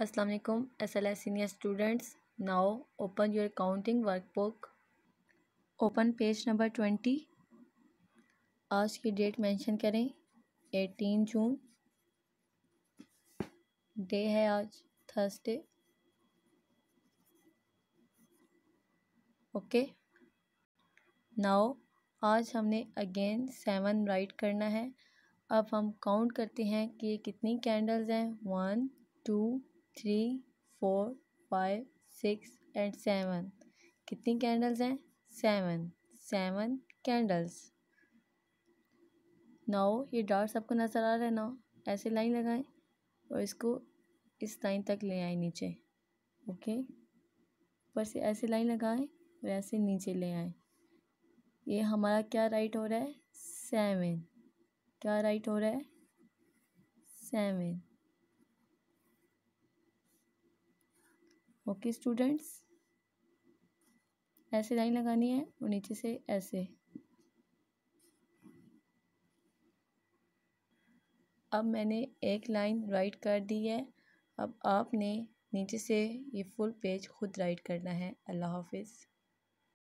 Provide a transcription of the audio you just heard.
अस्सलाम वालेकुम SLS senior students now open your accounting workbook open page number twenty आज की डेट मेंशन करें एटीन जून डे है आज थर्सडे ओके नाउ आज हमने अगेन सेवन राइट करना है अब हम काउंट करते हैं कि ये कितनी कैंडल्स हैं one two three four five six and seven कितनी कैंडल्स हैं सेवन सेवन कैंडल्स नौ ये डॉट सबको नज़र आ रहा है नौ ऐसे लाइन लगाएं और इसको इस लाइन तक ले आए नीचे ओके ऊपर से ऐसे लाइन लगाएं और ऐसे नीचे ले आए ये हमारा क्या राइट हो रहा है सेवन क्या राइट हो रहा है सेवन ओके स्टूडेंट्स ऐसे लाइन लगानी है और नीचे से ऐसे अब मैंने एक लाइन राइट कर दी है अब आपने नीचे से ये फुल पेज खुद राइट करना है अल्लाह हाफिज़